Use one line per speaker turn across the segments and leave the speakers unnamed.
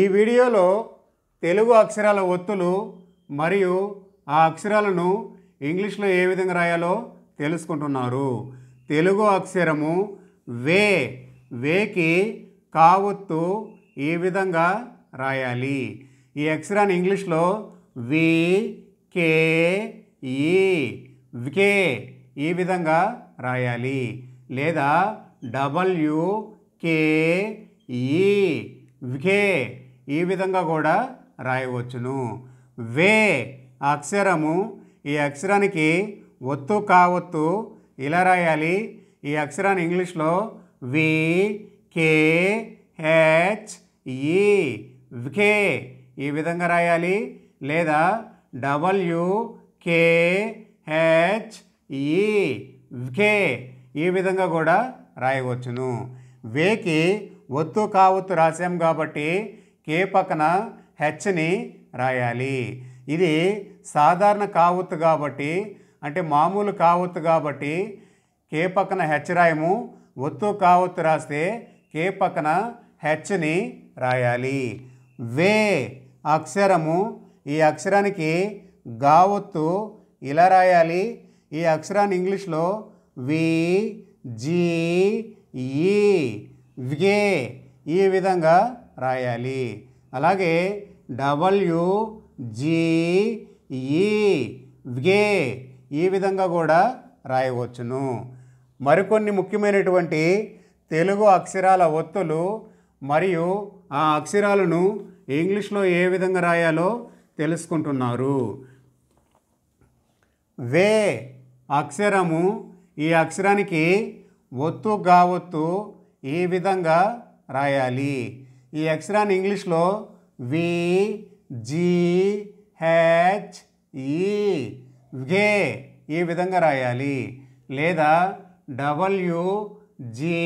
ఈ వీడియోలో తెలుగు అక్షరాల ఒత్తులు మరియు ఆ అక్షరాలను ఇంగ్లీష్లో ఏ విధంగా రాయాలో తెలుసుకుంటున్నారు తెలుగు అక్షరము వే వేకి కావొత్తు ఈ విధంగా రాయాలి ఈ అక్షరాన్ని ఇంగ్లీష్లో వి కే ఈ కే ఈ విధంగా రాయాలి లేదా డబల్యూ కే ఈ కే ఈ విధంగా కూడా రాయవచ్చును వే అక్షరము ఈ అక్షరానికి ఒత్తు కావత్తు ఇలా రాయాలి ఈ అక్షరాన్ని ఇంగ్లీష్లో వి కే హెచ్ ఈ కే ఈ విధంగా రాయాలి లేదా డబ్ల్యూ కే హెచ్ ఈ కే ఈ విధంగా కూడా రాయవచ్చును వేకి ఒత్తు కావత్తు రాశాం కాబట్టి కే పక్కన హెచ్ని రాయాలి ఇది సాధారణ కావత్తు కాబట్టి అంటే మామూలు కావత్తు కాబట్టి కే పక్కన హెచ్ రాయము ఒత్తు కావత్తు రాస్తే కే పక్కన హెచ్ని రాయాలి వే అక్షరము ఈ అక్షరానికి గావత్తు ఇలా రాయాలి ఈ అక్షరాన్ని ఇంగ్లీష్లో వి జీ ఈ విగే ఈ విధంగా రాయాలి అలాగే డబ్ల్యూ జీఈ గే ఈ విధంగా కూడా రాయవచ్చును మరికొన్ని ముఖ్యమైనటువంటి తెలుగు అక్షరాల ఒత్తులు మరియు ఆ అక్షరాలను ఇంగ్లీష్లో ఏ విధంగా రాయాలో తెలుసుకుంటున్నారు వే అక్షరము ఈ అక్షరానికి ఒత్తు గావొత్తు ఈ విధంగా రాయాలి ఈ అక్షరాన్ని ఇంగ్లీష్లో వి జీ హెచ్ ఈ గే ఈ విధంగా రాయాలి లేదా డబ్ల్యూ జీ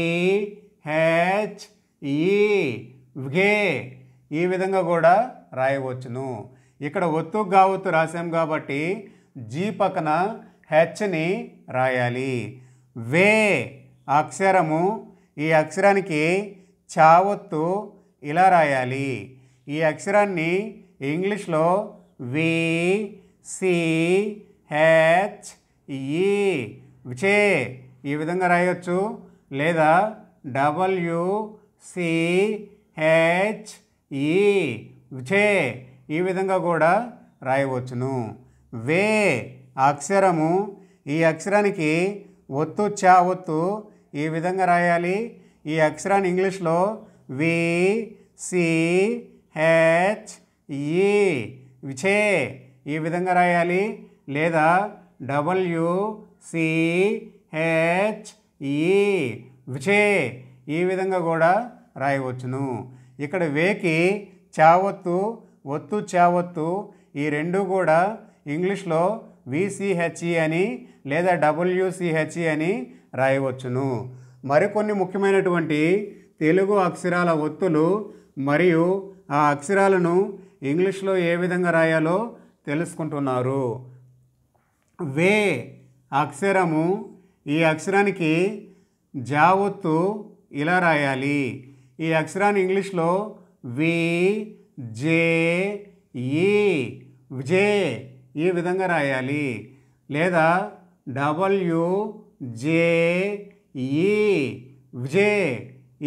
హెచ్ ఈ గే ఈ విధంగా కూడా రాయవచ్చును ఇక్కడ ఒత్తు గావత్తు రాసాం కాబట్టి జీ పక్కన హెచ్ని రాయాలి వే అక్షరము ఈ అక్షరానికి చావత్తు ఇలా రాయాలి ఈ అక్షరాన్ని ఇంగ్లీష్లో వి సి హెచ్ ఈ చే ఈ విధంగా రాయొచ్చు లేదా డబల్యూ సి హెచ్ ఈ చే ఈ విధంగా కూడా రాయవచ్చును వే అక్షరము ఈ అక్షరానికి ఒత్తు చా ఒత్తు ఈ విధంగా రాయాలి ఈ అక్షరాన్ని ఇంగ్లీష్లో వి సి హెచ్ ఈ విచే ఈ విధంగా రాయాలి లేదా డబ్ల్యూ సి హెచ్ ఈ విచే ఈ విధంగా కూడా రాయవచ్చును ఇక్కడ వేకి చావత్తు ఒత్తు చావత్తు ఈ రెండు కూడా ఇంగ్లీష్లో విసిహెచ్ఈ e అని లేదా డబ్ల్యూసిహెచ్ఈ e అని రాయవచ్చును మరికొన్ని ముఖ్యమైనటువంటి తెలుగు అక్షరాల ఒత్తులు మరియు ఆ అక్షరాలను ఇంగ్లీష్లో ఏ విధంగా రాయాలో తెలుసుకుంటున్నారు వే అక్షరము ఈ అక్షరానికి జా ఒత్తు ఇలా రాయాలి ఈ అక్షరాన్ని ఇంగ్లీష్లో వి జే ఈ జే ఈ విధంగా రాయాలి లేదా డబ్ల్యూ జే ఈ జే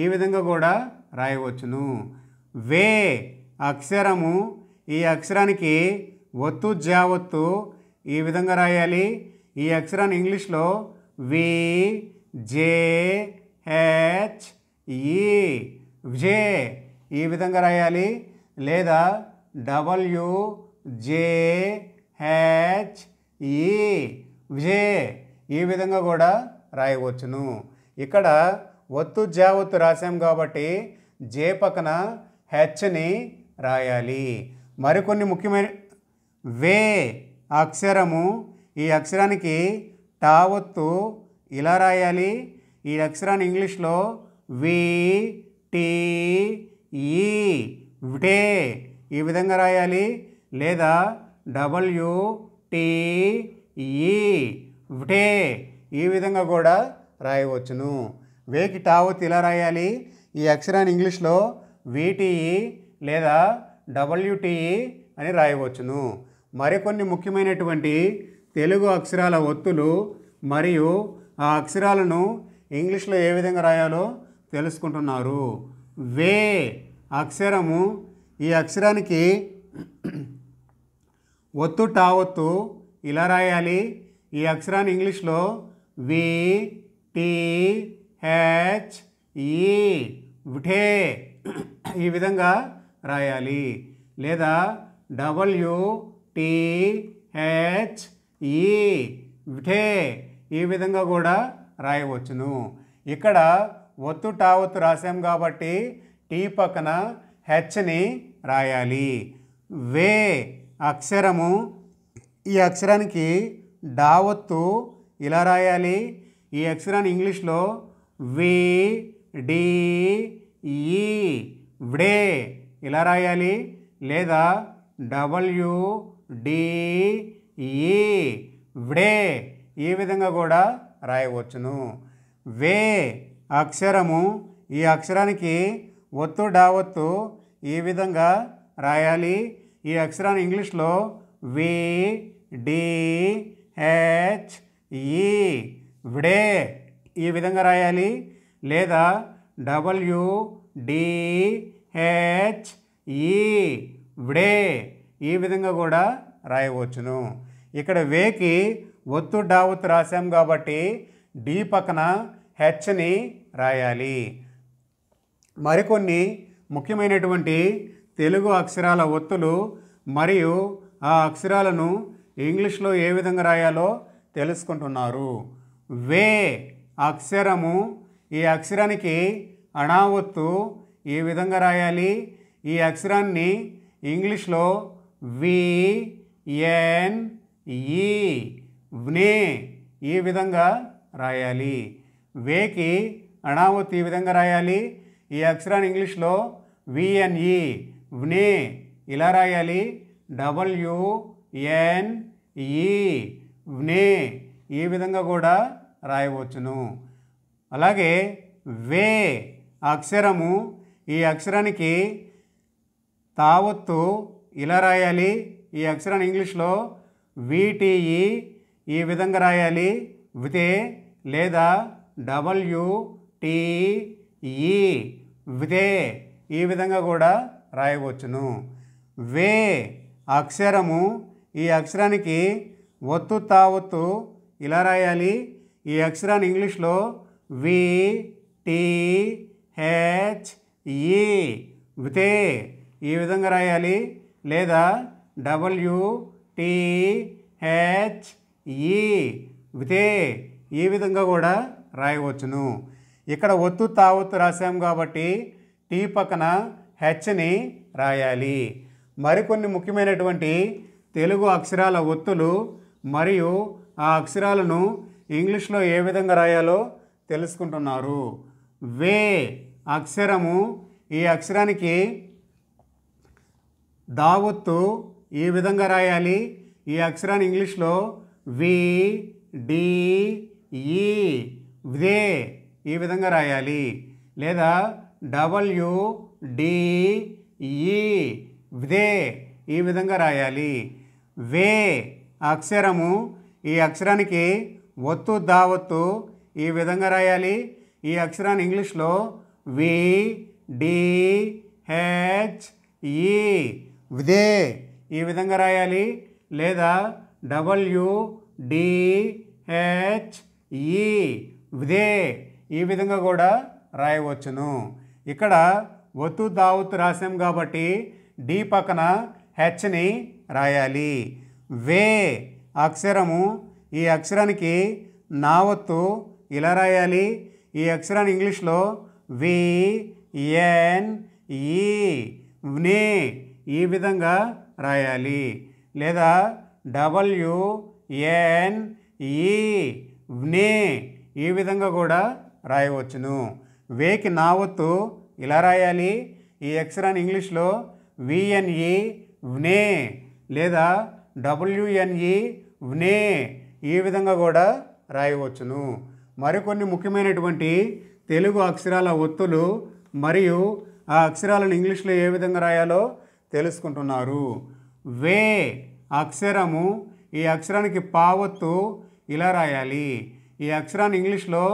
ఈ విధంగా కూడా రాయవచ్చును వే అక్షరము ఈ అక్షరానికి ఒత్తు జావత్తు ఈ విధంగా రాయాలి ఈ అక్షరాన్ని ఇంగ్లీష్లో వి జే హెచ్ ఈ జే ఈ విధంగా రాయాలి లేదా డబ్ల్యూ జే హెచ్ ఈ జే ఈ విధంగా కూడా రాయవచ్చును ఇక్కడ ఒత్తు జావత్తు రాశాం కాబట్టి జే పక్కన హెచ్ని రాయాలి మరికొన్ని ముఖ్యమైన వే అక్షరము ఈ అక్షరానికి టావత్తు ఇలా రాయాలి ఈ అక్షరాన్ని ఇంగ్లీష్లో వి టీ ఈ టే ఈ విధంగా రాయాలి లేదా డబ్ల్యూ టీ ఈ టే ఈ విధంగా కూడా రాయవచ్చును వేకి టావో ఇలా రాయాలి ఈ అక్షరాన్ని ఇంగ్లీష్లో వీటీఈ లేదా డబ్ల్యూటీఈ అని రాయవచ్చును మరికొన్ని ముఖ్యమైనటువంటి తెలుగు అక్షరాల ఒత్తులు మరియు ఆ అక్షరాలను ఇంగ్లీష్లో ఏ విధంగా రాయాలో తెలుసుకుంటున్నారు వే అక్షరము ఈ అక్షరానికి ఒత్తు టావత్తు ఇలా రాయాలి ఈ అక్షరాన్ని ఇంగ్లీష్లో వి టీ హెచ్ ఈ విఠే ఈ విధంగా రాయాలి లేదా డబ్ల్యూ టీ హెచ్ ఈ విఠే ఈ విధంగా కూడా రాయవచ్చును ఇక్కడ ఒత్తు టావత్తు రాసాం కాబట్టి టీ పక్కన హెచ్ని రాయాలి వే అక్షరము ఈ అక్షరానికి డావత్తు ఇలా రాయాలి ఈ అక్షరాన్ని ఇంగ్లీష్లో వి డి ఈ వ్డే ఇలా రాయాలి లేదా డబ్ల్యూ డి ఈ వ్డే ఈ విధంగా కూడా రాయవచ్చును వే అక్షరము ఈ అక్షరానికి ఒత్తు డావత్తు ఈ విధంగా రాయాలి ఈ అక్షరాన్ని ఇంగ్లీష్లో వి డి హెచ్ ఈ విడే ఈ విధంగా రాయాలి లేదా డబ్ల్యూ డిహెచ్ఈ వ్డే ఈ విధంగా కూడా రాయవచ్చును ఇక్కడ వేకి ఒత్తు డావత్తు రాశాం కాబట్టి డి పక్కన హెచ్ని రాయాలి మరికొన్ని ముఖ్యమైనటువంటి తెలుగు అక్షరాల ఒత్తులు మరియు ఆ అక్షరాలను ఇంగ్లీష్లో ఏ విధంగా రాయాలో తెలుసుకుంటున్నారు వే అక్షరము ఈ అక్షరానికి అణావత్తు ఏ విధంగా రాయాలి ఈ అక్షరాన్ని ఇంగ్లీష్లో విఎన్ ఈ వ్నే ఈ విధంగా రాయాలి వేకి అణావత్తు ఈ విధంగా రాయాలి ఈ అక్షరాన్ని ఇంగ్లీష్లో విఎన్ఈ వ్నే ఇలా రాయాలి డబ్ల్యూఎన్ఈ వ్నే ఈ విధంగా కూడా రాయవచ్చును అలాగే వే అక్షరము ఈ అక్షరానికి తావత్తు ఇలా రాయాలి ఈ అక్షరాన్ని ఇంగ్లీష్లో విటిఈ ఈ విధంగా రాయాలి వితే లేదా డబ్ల్యూటిఈ వితే ఈ విధంగా కూడా రాయవచ్చును వే అక్షరము ఈ అక్షరానికి ఒత్తు తావత్తు ఇలా రాయాలి ఈ అక్షరాన్ని ఇంగ్లీష్లో వి టీ హెచ్ ఈ వితే ఈ విధంగా రాయాలి లేదా డబ్ల్యూ టీ హెచ్ ఈ వితే ఈ విధంగా కూడా రాయవచ్చును ఇక్కడ ఒత్తు తావత్తు రాశాం కాబట్టి టీ పక్కన హెచ్ని రాయాలి మరికొన్ని ముఖ్యమైనటువంటి తెలుగు అక్షరాల ఒత్తులు మరియు ఆ అక్షరాలను ఇంగ్లీష్లో ఏ విధంగా రాయాలో తెలుసుకుంటున్నారు వే అక్షరము ఈ అక్షరానికి దావత్తు ఈ విధంగా రాయాలి ఈ అక్షరాన్ని ఇంగ్లీష్లో వి డి ఈ వే ఈ విధంగా రాయాలి లేదా డబ్ల్యూ డి ఈ వే ఈ విధంగా రాయాలి వే అక్షరము ఈ అక్షరానికి ఒత్తు దావత్తు ఈ విధంగా రాయాలి ఈ అక్షరాన్ని ఇంగ్లీష్లో వి డి హెచ్ ఈ విదే ఈ విధంగా రాయాలి లేదా డబ్ల్యూ డి హెచ్ ఈ విదే ఈ విధంగా కూడా రాయవచ్చును ఇక్కడ ఒత్తు దావత్తు రాసాం కాబట్టి డి పక్కన హెచ్ని రాయాలి వే అక్షరము ఈ అక్షరానికి నావత్తు ఇలా రాయాలి ఈ అక్షరాన్ని ఇంగ్లీష్లో వి ఎన్ ఈ నే ఈ విధంగా రాయాలి లేదా డబల్యూఎన్ ఈ నే ఈ విధంగా కూడా రాయవచ్చును వేకి నావత్తు ఇలా రాయాలి ఈ అక్షరాన్ని ఇంగ్లీష్లో విఎన్ఈ వ్నే లేదా డబ్ల్యూఎన్ఈ వ్నే ఈ విధంగా కూడా రాయవచ్చును మరికొన్ని ముఖ్యమైనటువంటి తెలుగు అక్షరాల ఒత్తులు మరియు ఆ అక్షరాలను ఇంగ్లీష్లో ఏ విధంగా రాయాలో తెలుసుకుంటున్నారు వే అక్షరము ఈ అక్షరానికి పావత్తు ఇలా రాయాలి ఈ అక్షరాన్ని ఇంగ్లీష్లో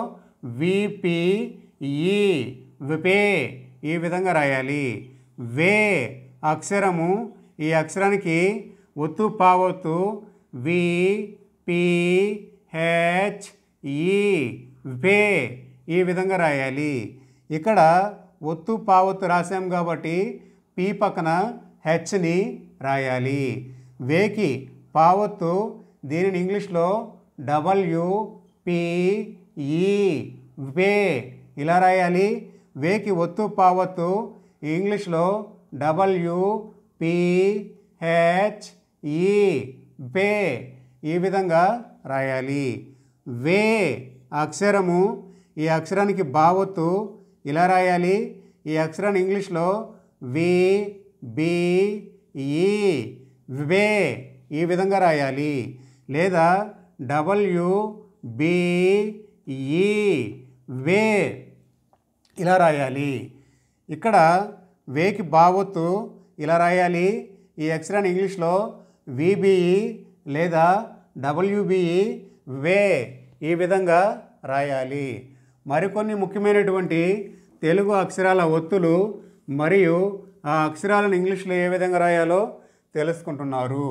విపిఈ విపే ఈ విధంగా రాయాలి వే అక్షరము ఈ అక్షరానికి ఒత్తు పావత్తు వి పి హెచ్ ఈ వే ఈ విధంగా రాయాలి ఇక్కడ ఒత్తు పావత్తు రాసాం కాబట్టి పి పక్కన హెచ్ని రాయాలి వేకి పావత్తు దీనిని ఇంగ్లీష్లో డబల్యూ పిఈ వే ఇలా రాయాలి వేకి ఒత్తు పావత్తు ఇంగ్లీష్లో డబల్యూ పిహెచ్ఈ వే ఈ విధంగా రాయాలి వే అక్షరము ఈ అక్షరానికి బావొత్తు ఇలా రాయాలి ఈ అక్షరాన్ని ఇంగ్లీష్లో వి బి ఈ వే ఈ విధంగా రాయాలి లేదా డబ్ల్యూ బి వే ఇలా రాయాలి ఇక్కడ వేకి బావొత్తు ఇలా రాయాలి ఈ అక్షరాన్ని ఇంగ్లీష్లో విబిఈ లేదా డబ్ల్యూబిఈ e, వే ఈ విధంగా రాయాలి మరికొన్ని ముఖ్యమైనటువంటి తెలుగు అక్షరాల ఒత్తులు మరియు ఆ అక్షరాలను ఇంగ్లీష్లో ఏ విధంగా రాయాలో తెలుసుకుంటున్నారు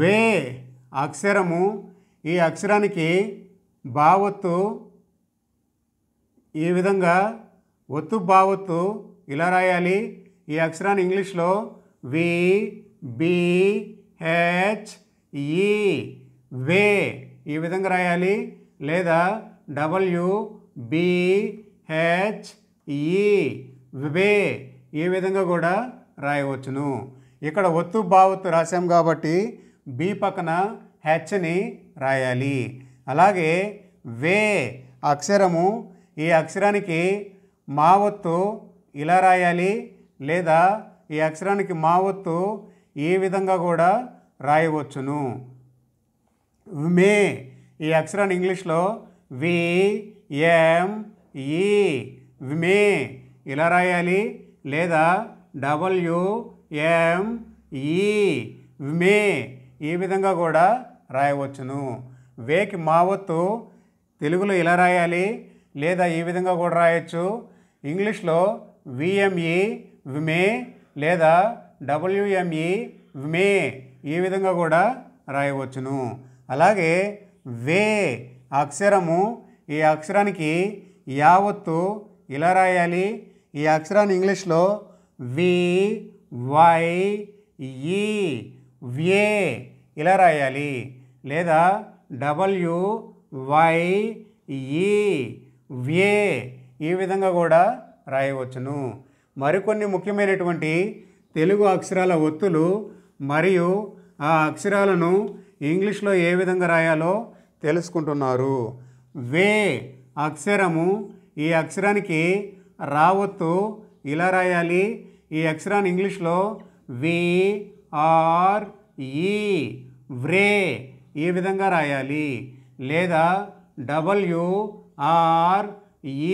వే అక్షరము ఈ అక్షరానికి బావత్తు ఈ విధంగా ఒత్తు బావత్తు ఇలా రాయాలి ఈ అక్షరాన్ని ఇంగ్లీష్లో వి బి హెచ్ఈ వే ఈ విధంగా రాయాలి లేదా డబ్ల్యూ బిహెచ్ఈ వే ఈ విధంగా కూడా రాయవచ్చును ఇక్కడ ఒత్తు బావత్తు రాశాం కాబట్టి బి పక్కన హెచ్ని రాయాలి అలాగే వే అక్షరము ఈ అక్షరానికి మావత్తు ఇలా రాయాలి లేదా ఈ అక్షరానికి మావత్తు ఏ విధంగా కూడా రాయవచ్చును మే ఈ అక్షరాన్ని ఇంగ్లీష్లో వి ఎం ఈ విమే ఇలా రాయాలి లేదా డబ్ల్యూ ఎం ఈ విమే ఈ విధంగా కూడా రాయవచ్చును వేకి మావత్తు తెలుగులో ఇలా రాయాలి లేదా ఈ విధంగా కూడా రాయొచ్చు ఇంగ్లీష్లో విఎంఈ విమే లేదా డబ్ల్యూఎంఈ మే ఈ విధంగా కూడా రాయవచ్చును అలాగే వే అక్షరము ఈ అక్షరానికి యావత్తు ఇలా రాయాలి ఈ అక్షరాన్ని ఇంగ్లీష్లో వి వై ఈ వ్యే ఇలా రాయాలి లేదా డబల్యూ వై ఈ వ్యే ఈ విధంగా కూడా రాయవచ్చును మరికొన్ని ముఖ్యమైనటువంటి తెలుగు అక్షరాల ఒత్తులు మరియు ఆ అక్షరాలను ఇంగ్లీష్లో ఏ విధంగా రాయాలో తెలుసుకుంటున్నారు వే అక్షరము ఈ అక్షరానికి రావొత్తు ఇలా రాయాలి ఈ అక్షరాన్ని ఇంగ్లీష్లో వి ఆర్ ఈ వ్రే ఈ విధంగా రాయాలి లేదా డబ్ల్యూ ఆర్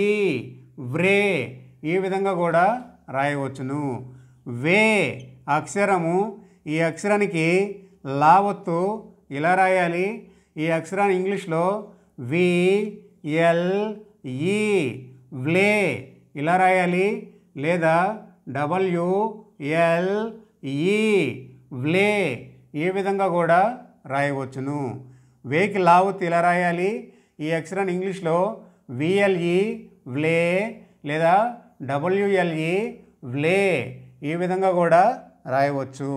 ఈ వ్రే ఈ విధంగా కూడా రాయవచ్చును వే అక్షరము ఈ అక్షరానికి లావత్తు ఇలా రాయాలి ఈ అక్షరాన్ని ఇంగ్లీష్లో వి ఎల్ ఈ వ్లే ఇలా రాయాలి లేదా డబల్యూ ఎల్ ఈ వ్లే ఈ విధంగా కూడా రాయవచ్చును వేకి లావుత్ ఇలా రాయాలి ఈ అక్షరాన్ని ఇంగ్లీష్లో విఎల్ఈ వ్లే లేదా డబ్ల్యూఎల్ఈ వ్లే ఈ విధంగా కూడా రాయవచ్చు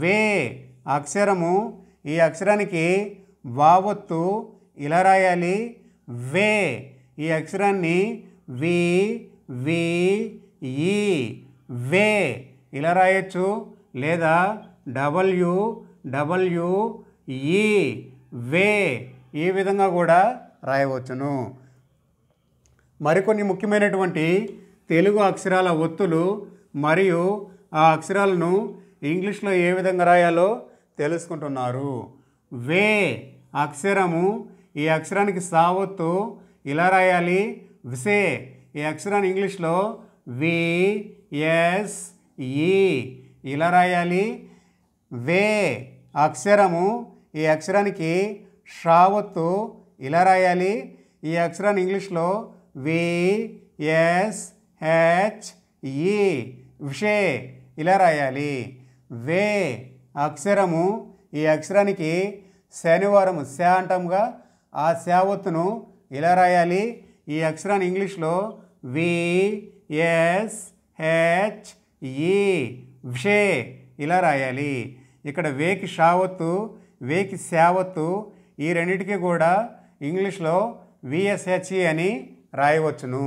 వే అక్షరము ఈ అక్షరానికి వావత్తు ఇలా రాయాలి వే ఈ అక్షరాన్ని వి వి ఈ వే ఇలా రాయొచ్చు లేదా డబల్యూ డబల్యూ ఈ వే ఈ విధంగా కూడా రాయవచ్చును మరికొన్ని ముఖ్యమైనటువంటి తెలుగు అక్షరాల ఒత్తులు మరియు ఆ అక్షరాలను ఇంగ్లీష్లో ఏ విధంగా రాయాలో తెలుసుకుంటున్నారు వే అక్షరము ఈ అక్షరానికి సావత్తు ఇలా రాయాలి విసే ఈ అక్షరాన్ని ఇంగ్లీష్లో వి ఎస్ ఈ ఇలా రాయాలి వే అక్షరము ఈ అక్షరానికి షావత్తు ఇలా రాయాలి ఈ అక్షరాన్ని ఇంగ్లీష్లో వి ఎస్ విషే ఇలా రాయాలి వే అక్షరము ఈ అక్షరానికి శనివారం శ అంటాముగా ఆ శావత్తును ఇలా రాయాలి ఈ అక్షరాన్ని ఇంగ్లీష్లో వి హెచ్ ఈ విషే ఇలా రాయాలి ఇక్కడ వేకి షావత్తు వేకి శావత్తు ఈ రెండింటికి కూడా ఇంగ్లీష్లో విఎస్హెచ్ఈ అని రాయవచ్చును